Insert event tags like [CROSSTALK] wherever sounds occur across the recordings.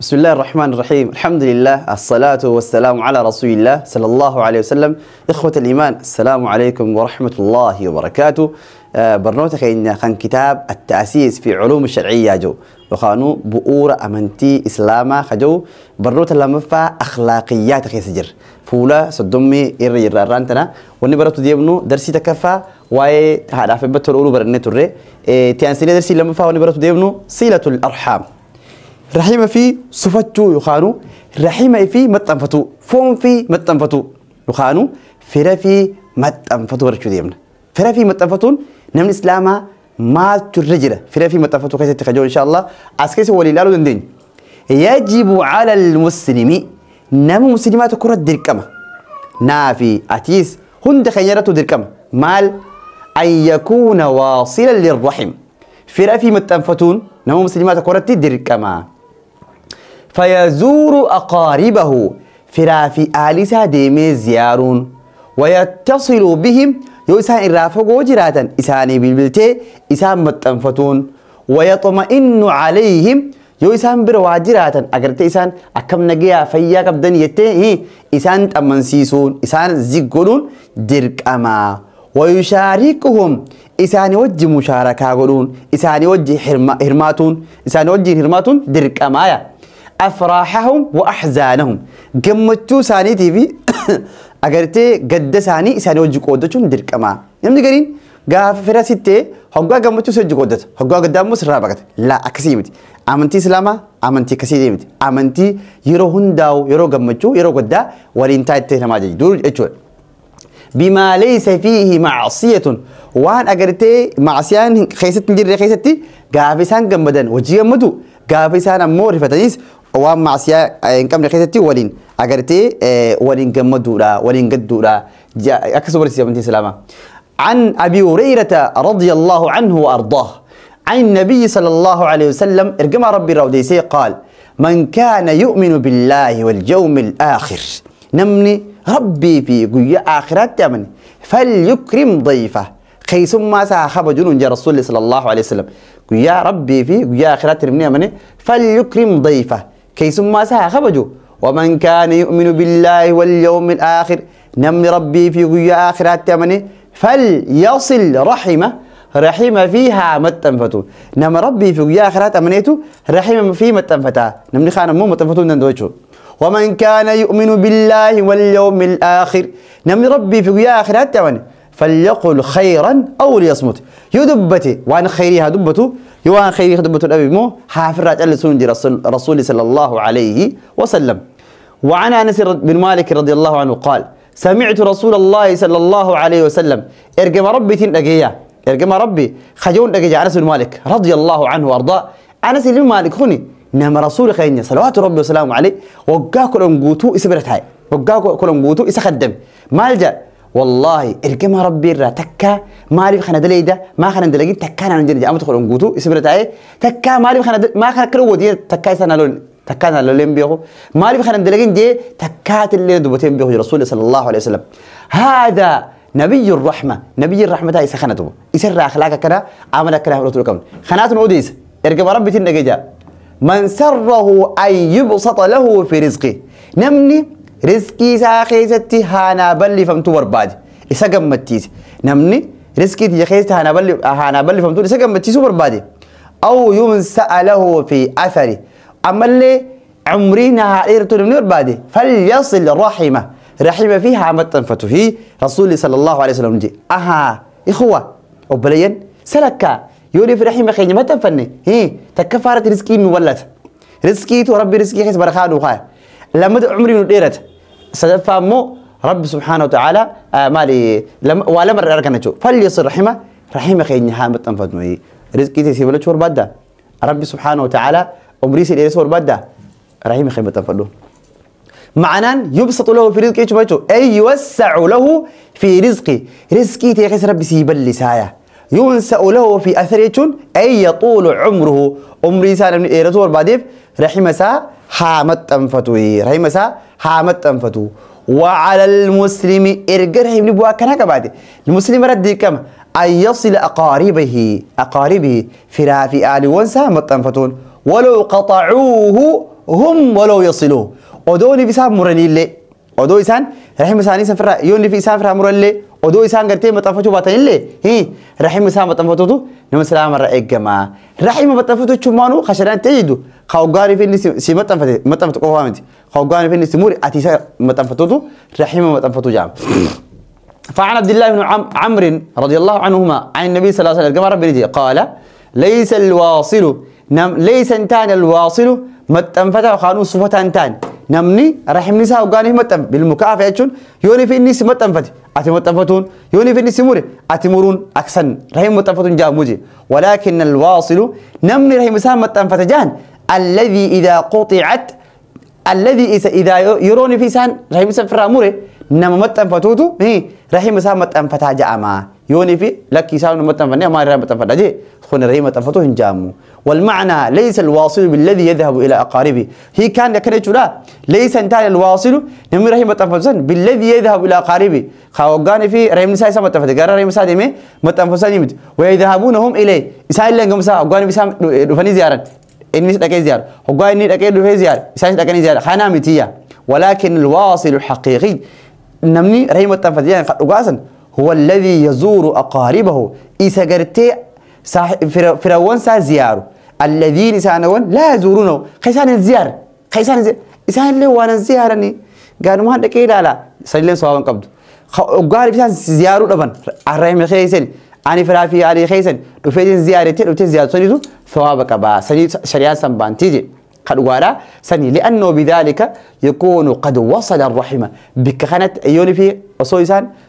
بسم الله الرحمن الرحيم الحمد لله الصلاة والسلام على رسول الله صلى الله عليه وسلم إخوة الإيمان السلام عليكم ورحمة الله وبركاته برنوتك إن خان كتاب التأسيس في علوم الشرعية جو وخانو بؤورة أمنتي إسلاما خجو برنوت لمفا أخلاقيات سجر فولا صدمي إيري رانتنا واني براتو ديبنو درسي تكفى واي هذا في بطل أولو برنتو الري تيانسيني درسي لمفا واني براتو ديبنو صلة الأرحام رحيم في سفتو يخانو رحيم في متنفتو فون في متنفتو يخانو فيرا في متنفتو رجو ديمنا فيرا في متنفتو نمن إسلاما ما ترجل فيرا في متنفتو كيسة تخجو إن شاء الله أسكيس ولي لالو دندين يجب على المسلم نم مسلمات كرة دركمة نافي أتيس هند خيراتو دركمة مال أن يكون واصلا للرحم فيرا في متنفتون نمو مسلمات كرة دركمة فيزور أقاربه فرافي آلسة ديمي زيارون ويتصل بهم يو إسان إرافق وجراتا إساني بالبلتي إسان متنفتون ويطمئن عليهم يو برواجراتا أقرت إسان أكم نقيا فياك أبدن يتيه إسان تأمنسيسون إسان زيقلون درك أما ويشاركهم إساني وجه مشاركة قلون إساني وجه هرماتون إساني وجه هرماتون درك أمايا أفراحهم وأحزانهم جمتو ساني تيفي [COUGHS] أجرتي قد ساني ساني وجه قودتهم درك أما نمني قرين قاف فرا ستة هقوا جمتو سجوا قودت هقوا قدام مصر رابقت لا أكسيمت أمنتي سلامة أمنتي كسيمت أمنتي يرو هنداو يرو جمتو يرو قدا ولين تايت ما جي دور إجول بما ليس فيه معصية وان أجرتي معصيان خيست نجري خيستي قاف سان جمدن وجي جمدو قاف سان أمور فتنيس waa macsiyaa in qabne ولين جم agartee إيه، ولين gammaduudha waliin جا أكسب barsiisa بنتي سلامة عن أبي هريرة رضي الله عنه وأرضاه عن النبي صلى الله عليه وسلم ارجم ربي روديسي قال من كان يؤمن بالله واليوم الآخر نمني ربي في قوية آخرات تمني فليكرم ضيفه خيسم ما ساخب جنون جا رسول الله صلى الله عليه وسلم قوية ربي في قوية آخرات تمني فليكرم ضيفه كي ثم سها خبجو ومن كان يؤمن بالله واليوم الآخر نمن ربي في قوية آخرات التمني فليصل رحمه رحمة فيها متنفتو نم ربي في قوية آخرات أمنيتو رحمة في متنفتا نمني خانم مو متنفتو نندوشو ومن كان يؤمن بالله واليوم الآخر نمن ربي في قوية آخرات التمني فليقل خيرا أو ليصمت يدبتي وأن خيريها دبته يوان خيري دبته الأبي مو حافرات ألسون دي رسول رسول صلى الله عليه وسلم وعن أنس بن مالك رضي الله عنه قال سمعت رسول الله صلى الله عليه وسلم ارجم ربي تنقيا ارجم ربي خجون دقيا أنس بن مالك رضي الله عنه وأرضاه أنس بن مالك هني نعم رسول خيرنا صلوات ربي وسلامه عليه وقاكل أنقوتو اسبرت هاي وقاكل أنقوتو اسخدم مالجأ والله اركمها ربي را تكا مالي خنا دليدا ما خنا دلي تكا انا نجي امت تدخل غوتو اسبر تاعي تكا مالي خنا ما خنا كلو ودي تكا سنا لون تكا انا لولين بيو مالي خنا دلي دي تكا اللي دبتين بيو رسول صلى الله عليه وسلم هذا نبي الرحمه نبي الرحمه هاي سخنته يسر اخلاقك كذا عملك كذا رسول كم خنات نوديس اركب ربي تنجا من سره ان يبسط له في رزقه نمني رزكي ساخيزتي هانا بلي فمتو برباد اسقم متيز نمني رزكي تي خيزتي هانا بلي هانا بلي فمتو اسقم متيز برباد او ينسى له في اثري اما اللي عمرينا عائرته من برباد فليصل رحمه رحمه فيها مت هي رسول صلى الله عليه وسلم دي اها اخوه وبلين سلكا يولي في رحمه خيزتي متى فني هي تكفارت رزكي مولت رزقي تو ربي رزقي حيث برخان وخا لما عمري نديرت مو رب سبحانه وتعالى آه مالي لم ولا مرة أركنتشو فليصل رحمة رحمة خيني هامت أنفدمي رزقي تسيب لك وربدا رب سبحانه وتعالى أمري سيدي وربدا رحمة خير أنفدو معنا يبسط له في رزقه يشبهه أي يوسع له في رزقه رزقي خير رب سيب اللي ينسى له في أثريتون أي يطول عمره أمري سالم إيرتور بعديف رحمة سا حامت إيه، سا حامت هامتنفتو وعلى المسلم ارجر هيمني بوا كان كبات المسلم رد كم ان يصل اقاربه اقاربه في رافي ال ونسا متنفتون ولو قطعوه هم ولو يصلوه ودوني سام مرني لي ودو سان رحمة ساني سفر يوني في سافر مرلي odoo isaan gartee maxxanfachuu baatan illee rahima isaa maxxanfatutu nama islaama irra eegama. Rahima maxxanfatu jechuumaanu kashanaan ta'e jedhu ka hoggaan fi inni si maxxanfate maxxanfatu qofaa miti ka hoggaan fi inni si muure ati isa maxxanfatutu rahima maxxanfatu jaama. فعن عبد الله بن عمرو رضي الله عنهما عن النبي صلى الله عليه وسلم كما ربي قال ليس الواصل نم ليس انتان الواصل متنفتا وخانو صفتا انتان نمني رحمني ساو غاني متن بالمكافئه يوني في النس متنفتي أتي متفتون يوني فيني في أتي مورون أكسن رحم متفتون جاء موجي ولكن الواصل نمني رحم سام متفت جان الذي إذا قطعت الذي إذا يروني في سان رحم سفر أموره نم متفتوتو هي إيه. رحم سام متفت جاء ما يوني في لك يساوي متن فني نعم، ما رأي متن فني خون رأي متن فتو هنجامو والمعنى ليس الواصل بالذي يذهب إلى أقاربه هي كان لكن يجرا ليس انتهى الواصل نمي رأي متن فسن بالذي يذهب إلى أقاربه خاوغان في رأي مسا سما متن قرر رأي مسا دم متن فسن يمد ويذهبون هم إليه إسحاق لهم سا أقارب مسا دفني زيارة إني سأكين زيارة أقارب إني أكين دفني زيارة إسحاق سأكين زيارة خنا متيا ولكن الواصل الحقيقي نمني رأي متن فتجار قد هو الذي يزور أقاربه إيسا قرتي فرعون سا زياره الذين سانون لا يزورونه خيسان الزيار خيسان الزيار إسان اللي وانا زيارني قالوا ما هذا كيدا لا سيلين سواء قبض وقال بسان زياره لبن الرحمة خيسان أنا فرافي علي خيسان وفيدين زيارتين وتزيارتين ثوابك با سني شريعة سنبان تيجي خلوالا سني لأنه بذلك يكون قد وصل الرحمة بكخنة أيوني في وصو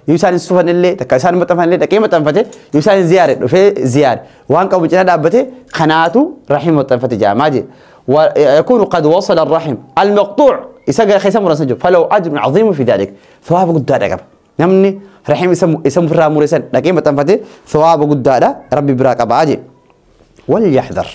يوسان السفن اللي تكاسان متفن اللي تكيم متفن يوسان زيارة في زيارة وان قبل جنا دابته خناته رحمة متفن جاء ماجي ويكون قد وصل الرحم المقطوع يسجل خيسم ورسنجو فلو أجر عظيم في ذلك ثواب قد ذلك نمني رحم يسمو يسمو فرا muresan dhaqee متفن sawaaba قد rabbi ربي qaba aje wal yaxdar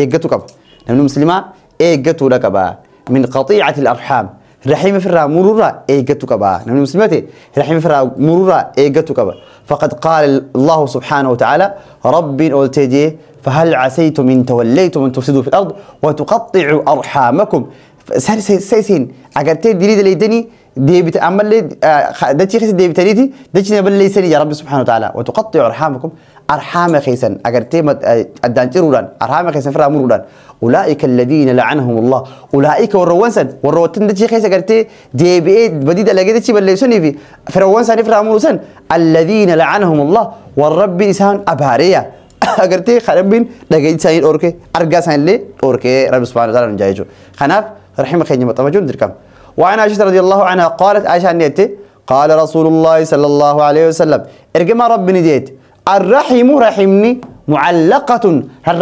eeggatu qaba namni muslimaa ايجتو qaba من قطيعة الأرحام رحيم فرا مرورا ايجتو كبا نمن مسلمات رحيم فرا مرورا ايجتو كبا فقد قال الله سبحانه وتعالى رب اولتجي فهل عسيتم ان توليتم ان تفسدوا في الارض وتقطعوا ارحامكم سيسين اجرتي دليل ليدني ديبت أمل لي ده آه، تيخس ديبتاليتي ده تيجي أمل لي سني يا رب سبحانه وتعالى وتقطع أرحامكم أرحام خيسن أجر آه، أدان الدانتيرودان أرحام خيسن فرا مرودان أولئك الذين لعنهم الله أولئك والروانسن والروتين ده تيجي خيس أجر تي ديب إيه بديد ألاقي ده تيجي بلي سني في فروانسن فرا مرودان الذين لعنهم الله والرب إنسان أبهارية [LAUGHS] أجر تي خربين لقيت سين أوركي أرجع سين لي أوركي رب سبحانه وتعالى نجايجو خناف رحمة ما مطمجون دركم وعن عائشة رضي الله عنها قالت عائشة نيتي قال رسول الله صلى الله عليه وسلم ارجم ربني ديت الرحم رحمني معلقة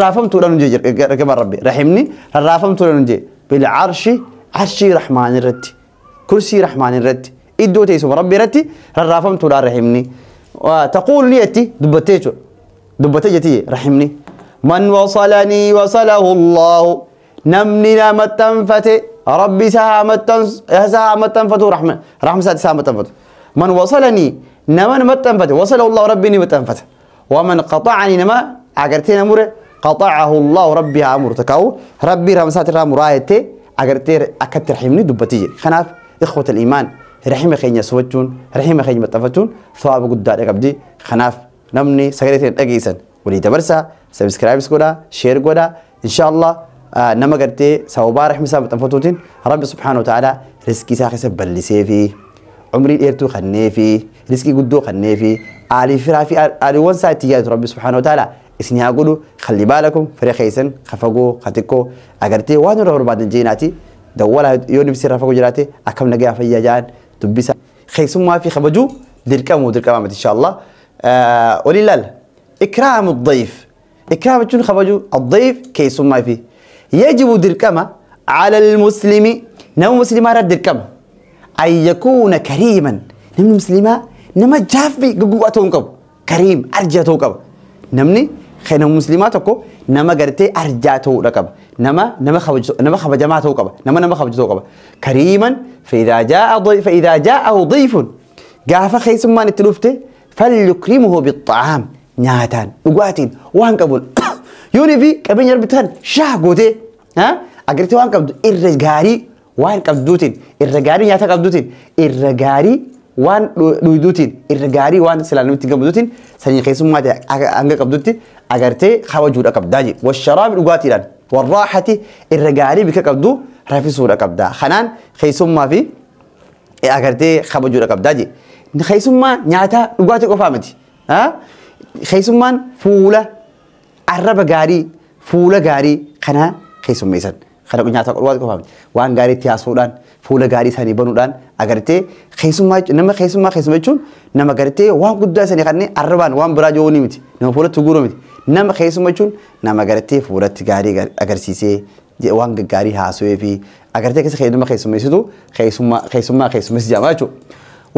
رافمت لنجي ارجم ربي رحمني رافمت لنجي بالعرش عرشي رحمن الرتي كرسي رحمن الرتي إدو تيسم ربي رتي رافمت رحمني وتقول نيتي دبتيتو دبتيتي رحمني من وصلني وصله الله نمني لا فتي ربي سهامتن متن فتو رحمة رحمة سات متن فتو من وصلني نمن متن فتو وصل الله ربي نمتن فتو ومن قطعني نما عقرتين أمور قطعه الله ربي أمور تكاو ربي رحمة سات رحمة آية رايته عقرتين أكت رحمني دبتي خناف إخوة الإيمان رحمة خيني سوتون رحمة خيني متفتون ثواب قد قبدي خناف نمني سكرتين أجيسن ولي تبرسا سبسكرايب سكولا شير قولا إن شاء الله nama gartee sababaa rahmi isaa maxxanfatuutiin rabbi subhaana wa ta'aalaa riskii isaa keessa ballisee fi umrii dheertuu kannee fi riskii guddoo kannee fi aalii firaa fi aaliiwwan isaa itti yaadu rabbi subhaana wa ta'aalaa isin haa godhu kalli baalakum firee keessan kafagoo katikkoo agartee waan irra barbaadan jeenaati dawwala yoo nibsii irraa fagoo jiraate akkam nagaa fayyaa ja'an dubbisa keessummaa fi kabajuu dirqamuu dirqama miti inshaa allah ولله إكرام الضيف إكرام تكون خبجو الضيف كيسوما فيه يجب دركما على المسلم نم مسلم رد دركمة أن يكون كريما نم مسلمة نما جافي قوة تونكب كريم أرجع تونكب نمني نم مسلمة تكو نما قرتي أرجع ركب نما نما خبج نما خبج جماعة تونكب نما نما خبج تونكب كريما فإذا جاء ضيف فإذا جاءه ضيف قاف خيس ما نتلوفته فليكرمه بالطعام ناتان وقاتين وان قبول [COUGHS] يوني في قبل يربطان شاه قوتي ها اجرتي وان كبد الرجاري وان كبدوتين الرجاري ياتا كبدوتين الرجاري وان لويدوتين الرجاري وان سلالم تين كبدوتين سني خيس ما ده أنك كبدوتين أجرت خواجود أكبداجي والشراب الوقاتي لان والراحة الرجاري بك كبدو رافي صورة كبدا خنان خيس ما في أجرت خواجود أكبداجي خيس ما ياتا الوقاتي كفامتي ها خيس ما فولة عرب جاري فولة جاري خنان خيسو ميسن خلاك نجات أقول واتكو فهمت وان غاري تيا سودان فولا غاري ثاني بنو دان أعرفتي خيسو ما نما خيسو ما خيسو ما يجون نما أعرفتي وان قد جالس نخلني أربان وان براجو نيمتي نما فولا تقولو ميت نما خيسو ما يجون نما أعرفتي فولا تجاري أعرف سيسي جي وان غاري هاسوي في أعرفتي كيس خيسو ما خيسو ما يسدو خيسو ما خيسو ما خيسو ما يسجام أجو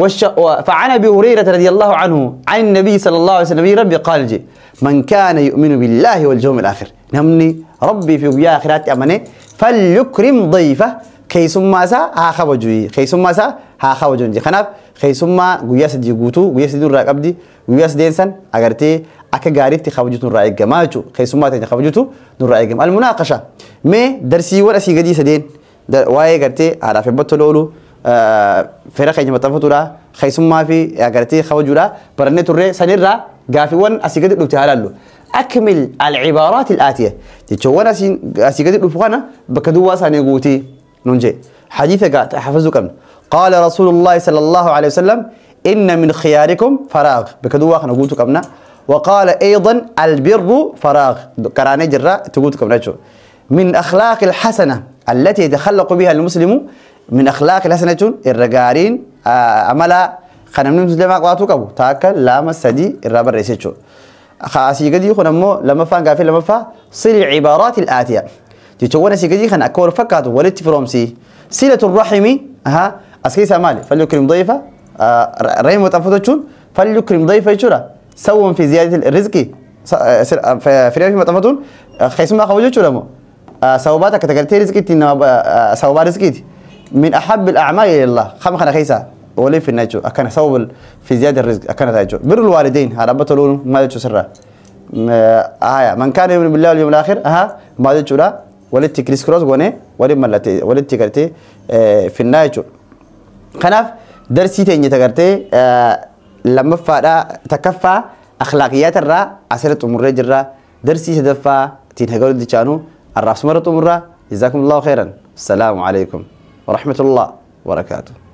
وش فعن أبي هريرة الله عنه عن النبي صلى الله عليه وسلم ربي قال جي من كان يؤمن بالله واليوم الآخر نمني ربي في ويا آخرات أمنه فليكرم ضيفه كيسما سا ها خبجوي كيسما سا ها خناب خناف كيسما ويا سدي غوتو ويا سدي راك أبدي ويا سدينسن أجرتي أك جاريتي خبجتو رايك جماعتو كيسما تاني خبجتو نرايك جم المناقشة مي درسي ولا سي جدي سدين در واي أجرتي على في بطلولو آه فرق يجمع تفتورا خيسما في أجرتي خبجورا برنة ترى سنيرة غافي وان أسيجد لو تهالالو أكمل العبارات الآتية تشوانا سين أسيقتي الأفغانة بكدوا ساني قوتي ننجي حديثة قاعد كم قال رسول الله صلى الله عليه وسلم إن من خياركم فراغ بكدوا خنا قوتك كمنا وقال أيضا البر فراغ كراني جراء تقولك أبنا من أخلاق الحسنة التي يتخلق بها المسلم من أخلاق الحسنة الرقارين آه، أملا خنا من المسلمة قواتك كبو تاكل لا مسدي الرابر رئيسي خاصي قدي خن مو لما فان قافي لما فا صل العبارات الآتية تتوانا سي قدي خن أكور فقط فروم سي سيلة الرحم ها أسكي سامالي فليكرم ضيفة آه ريم وتفوتو تشون كريم ضيفة يشورا سو في زيادة الرزق آه، آه، آه، في ريم وتفوتون خيس ما خوجو تشورا مو آه سوباتك تقلتي رزقتي نوب آه سوبا من أحب الأعمال إلى الله خم خنا خيسا ولي في ناجو أكان سبب في زيادة الرزق أكان تاجو بر الوالدين هذا بطلون ما ذا سرة آية من كان يؤمن بالله واليوم الآخر ها ما ذا لا ولدت كريس كروس وني ولد ملتي ولدت كرتي آه، في ناجو خناف درسي تيني تكرتي آه، لما فادا تكفى أخلاقيات الرا أسرة أمور الرا درسي تدفى تنهجر ديشانو الرأس مرة جزاكم الله خيرا السلام عليكم ورحمة الله وبركاته